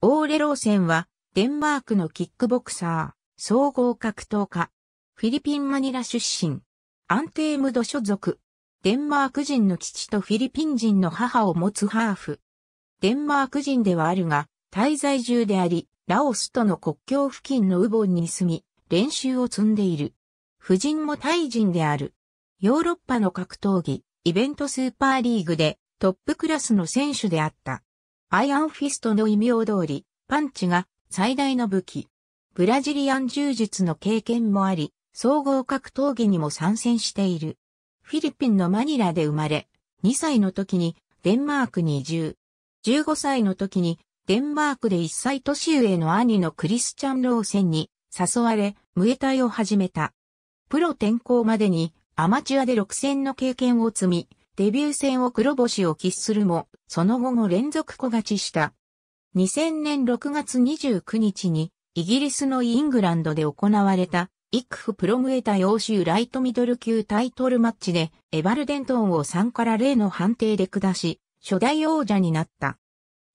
オーレローセンは、デンマークのキックボクサー、総合格闘家、フィリピンマニラ出身、アンテームド所属、デンマーク人の父とフィリピン人の母を持つハーフ。デンマーク人ではあるが、滞在中であり、ラオスとの国境付近のウボンに住み、練習を積んでいる。夫人もタイ人である。ヨーロッパの格闘技、イベントスーパーリーグでトップクラスの選手であった。アイアンフィストの異名通り、パンチが最大の武器。ブラジリアン柔術の経験もあり、総合格闘技にも参戦している。フィリピンのマニラで生まれ、2歳の時にデンマークに移住。15歳の時にデンマークで1歳年上の兄のクリスチャン・ローセンに誘われ、ムエタイを始めた。プロ転向までにアマチュアで6戦の経験を積み、デビュー戦を黒星を喫するも、その後も連続小勝ちした。2000年6月29日に、イギリスのイングランドで行われた、イクフプロムエタ欧州ライトミドル級タイトルマッチで、エバルデントンを3から0の判定で下し、初代王者になった。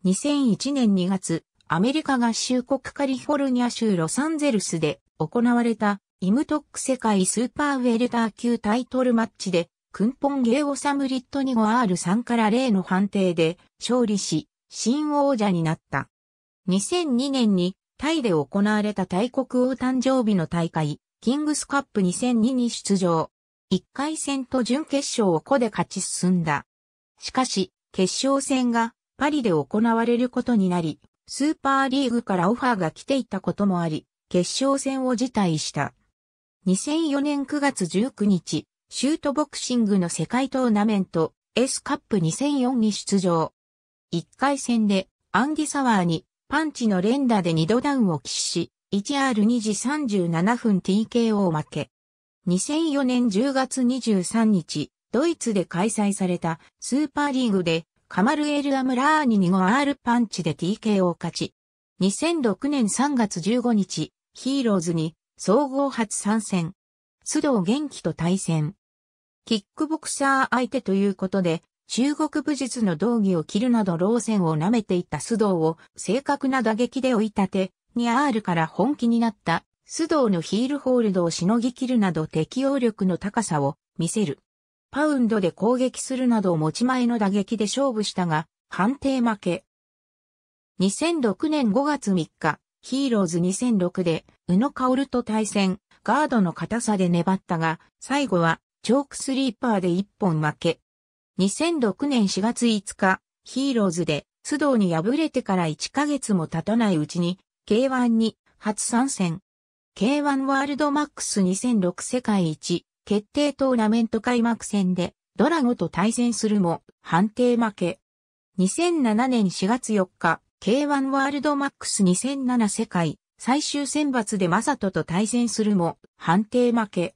2001年2月、アメリカ合衆国カリフォルニア州ロサンゼルスで行われたイムトック世界スーパーウェルター級タイトルマッチでクンポンゲーオサムリット2 5 r 3から0の判定で勝利し、新王者になった。2002年にタイで行われた大国王誕生日の大会、キングスカップ2002に出場。1回戦と準決勝を個で勝ち進んだ。しかし、決勝戦がパリで行われることになり、スーパーリーグからオファーが来ていたこともあり、決勝戦を辞退した。2004年9月19日、シュートボクシングの世界トーナメント S カップ2004に出場。1回戦でアンディ・サワーにパンチの連打で2度ダウンを喫し、1R2 時37分 TKO 負け。2004年10月23日、ドイツで開催されたスーパーリーグでカマルエル・アムラーニ 25R パンチで TKO を勝ち。2006年3月15日、ヒーローズに総合初参戦。須藤元気と対戦。キックボクサー相手ということで、中国武術の道義を切るなど老戦を舐めていた須藤を正確な打撃で追い立て、ニアールから本気になった須藤のヒールホールドをしのぎ切るなど適応力の高さを見せる。パウンドで攻撃するなど持ち前の打撃で勝負したが、判定負け。2006年5月3日、ヒーローズ2006で、宇野薫と対戦、ガードの硬さで粘ったが、最後はチョークスリーパーで一本負け。2006年4月5日、ヒーローズで須藤に敗れてから1ヶ月も経たないうちに、K1 に初参戦。K1 ワールドマックス2006世界一決定トーナメント開幕戦でドラゴと対戦するも判定負け。2007年4月4日、K1 ワールドマックス2007世界最終選抜でマサトと対戦するも判定負け。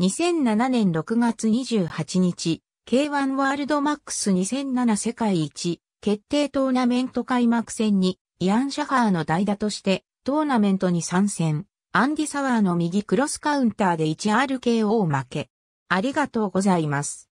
2007年6月28日、K1 ワールドマックス2007世界一決定トーナメント開幕戦にイアン・シャハーの代打としてトーナメントに参戦。アンディ・サワーの右クロスカウンターで 1RKO 負け。ありがとうございます。